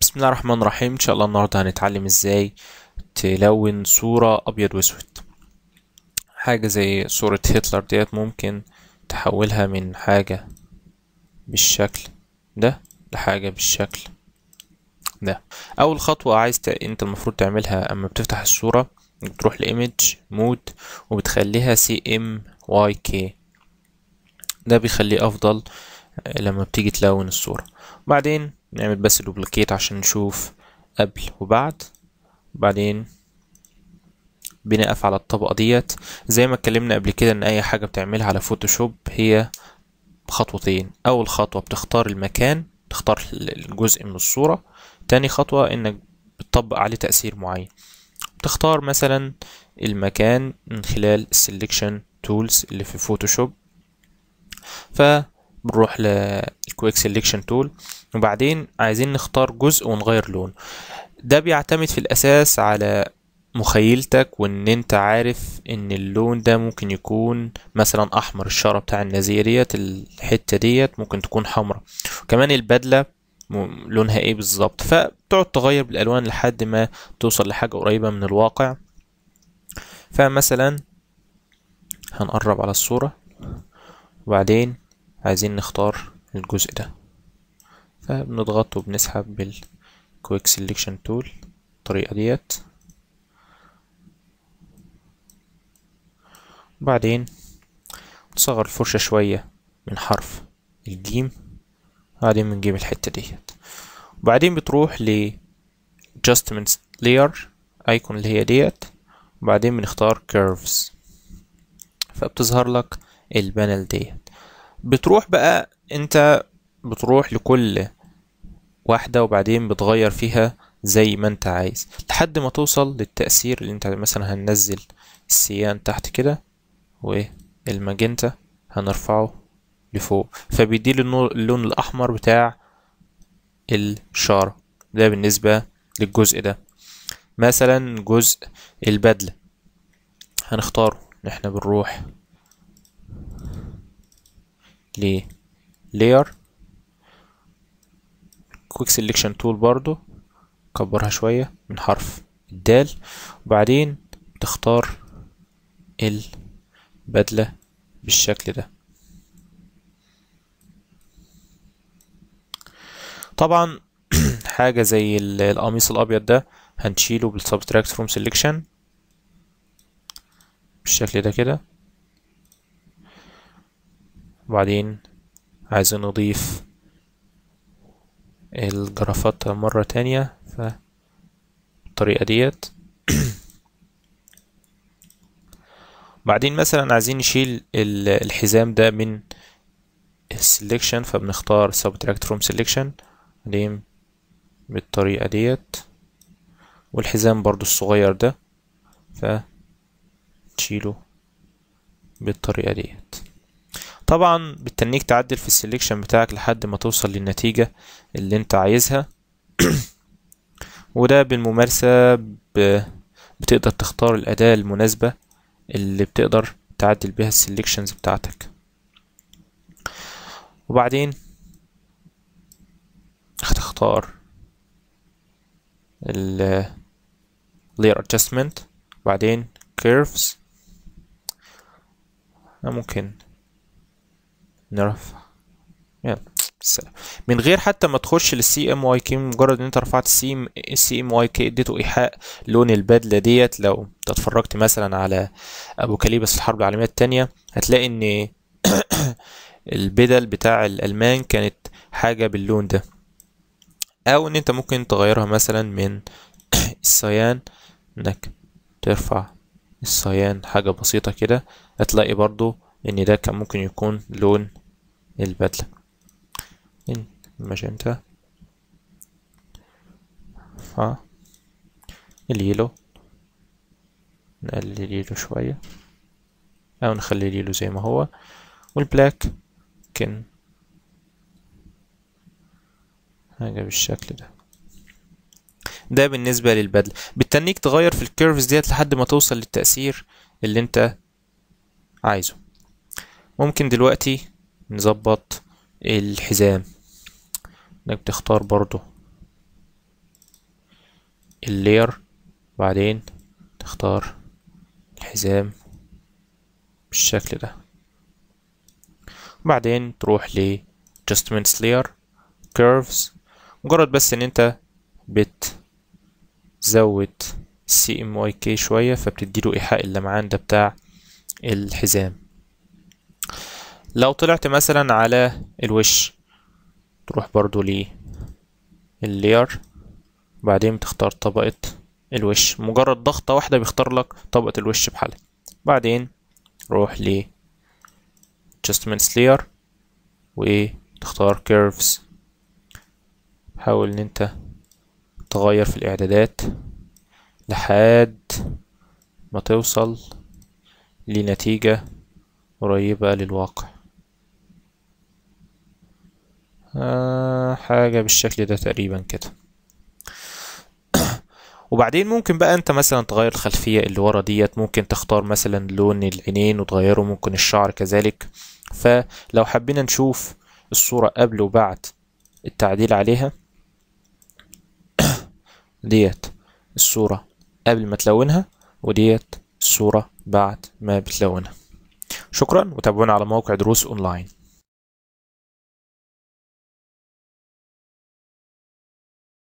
بسم الله الرحمن الرحيم ان شاء الله النهارده هنتعلم ازاي تلون صورة ابيض واسود حاجة زي صورة هتلر ديت ممكن تحولها من حاجة بالشكل ده لحاجة بالشكل ده اول خطوة عايز ت... انت المفروض تعملها اما بتفتح الصورة بتروح لايمج مود وبتخليها سي ام واي كي ده بيخليه افضل آه، لما بتيجي تلون الصورة بعدين نعمل بس دوبليكيت عشان نشوف قبل وبعد وبعدين بنقف على الطبقة ديت زي ما اتكلمنا قبل كده ان اي حاجة بتعملها على فوتوشوب هي خطوتين اول خطوة بتختار المكان تختار الجزء من الصورة تاني خطوة انك بتطبق عليه تأثير معين بتختار مثلا المكان من خلال السلكشن تولز اللي في فوتوشوب فبنروح للكويك سيلكشن تول وبعدين عايزين نختار جزء ونغير لون ده بيعتمد في الأساس على مخيلتك وان انت عارف ان اللون ده ممكن يكون مثلا احمر الشارة بتاع النازية ديت الحتة ديت ممكن تكون حمرا كمان البدلة لونها ايه بالظبط فتقعد تغير بالالوان لحد ما توصل لحاجة قريبة من الواقع فمثلا هنقرب على الصورة وبعدين عايزين نختار الجزء ده فبنضغط وبنسحب بالكويك سيلكشن تول الطريقة ديت وبعدين نصغر الفرشة شوية من حرف الجيم بعدين بنجيب الحتة ديت وبعدين بتروح ل adjustments layer ايكون اللي هي ديت وبعدين بنختار curves فبتظهر لك البانل ديت بتروح بقى انت بتروح لكل واحدة وبعدين بتغير فيها زي ما انت عايز لحد ما توصل للتأثير اللي انت مثلا هننزل السيان تحت كده والماجنتا هنرفعه لفوق فبيدي اللون الأحمر بتاع الشارة ده بالنسبة للجزء ده مثلا جزء البدلة هنختاره احنا بنروح ليه layer كويك سيلكشن تول برضو كبرها شوية من حرف الدال وبعدين تختار البدلة بالشكل ده طبعا حاجة زي القميص الأبيض ده هنشيله بالسبتراكت فروم سيلكشن بالشكل ده كده وبعدين عايزين نضيف الجرافات مرة تانية فالطريقة ديت بعدين مثلا عايزين نشيل الحزام ده من السلكشن فبنختار سبتراكت فروم سلكشن بعدين بالطريقة ديت والحزام برضو الصغير ده فتشيله بالطريقة ديت طبعا بتتنيك تعدل في السليكشن بتاعك لحد ما توصل للنتيجة اللي انت عايزها وده بالممارسة بتقدر تختار الأداة المناسبة اللي بتقدر تعدل بيها السليكشنز بتاعتك وبعدين هتختار ال layer adjustment وبعدين curves ممكن نرفع يلا سلام من غير حتى ما تخش للسي ام واي كي مجرد ان انت رفعت السي ام السي ام واي كي اديته ايحاء لون البدله ديت لو انت اتفرجت مثلا على ابو كليبس في الحرب العالميه الثانيه هتلاقي ان البدل بتاع الالمان كانت حاجه باللون ده او ان انت ممكن تغيرها مثلا من الصيان انك ترفع الصيان حاجه بسيطه كده هتلاقي برضو ان ده كان ممكن يكون لون البدلة ان الماجنتا ف اليلو نقلل اليلو شوية او نخلي اليلو زي ما هو والبلاك ممكن حاجة بالشكل ده ده بالنسبة للبدلة بتنيك تغير في الكيرفز ديت لحد ما توصل للتأثير اللي انت عايزه ممكن دلوقتي نظبط الحزام انك تختار برضو اللير وبعدين تختار الحزام بالشكل ده وبعدين تروح ل adjustments layer curves مجرد بس ان انت بتزود cmyk شويه فبتديله ايحاء اللمعان ده بتاع الحزام لو طلعت مثلا على الوش تروح برضو لللاير بعدين بتختار طبقة الوش مجرد ضغطة واحدة بيختار لك طبقة الوش بحالها بعدين روح ل adjustments layer وتختار curves حاول ان انت تغير في الاعدادات لحد ما توصل لنتيجة قريبة للواقع آه، حاجة بالشكل ده تقريبا كده وبعدين ممكن بقى انت مثلا تغير الخلفية اللي ورا ديت ممكن تختار مثلا لون العينين وتغيره ممكن الشعر كذلك فلو حبينا نشوف الصورة قبل وبعد التعديل عليها ديت الصورة قبل ما تلونها وديت الصورة بعد ما بتلونها شكرا وتابعونا على موقع دروس اونلاين